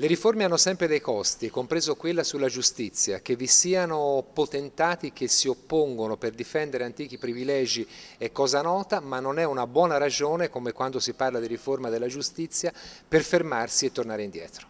Le riforme hanno sempre dei costi, compreso quella sulla giustizia, che vi siano potentati che si oppongono per difendere antichi privilegi è cosa nota, ma non è una buona ragione, come quando si parla di riforma della giustizia, per fermarsi e tornare indietro.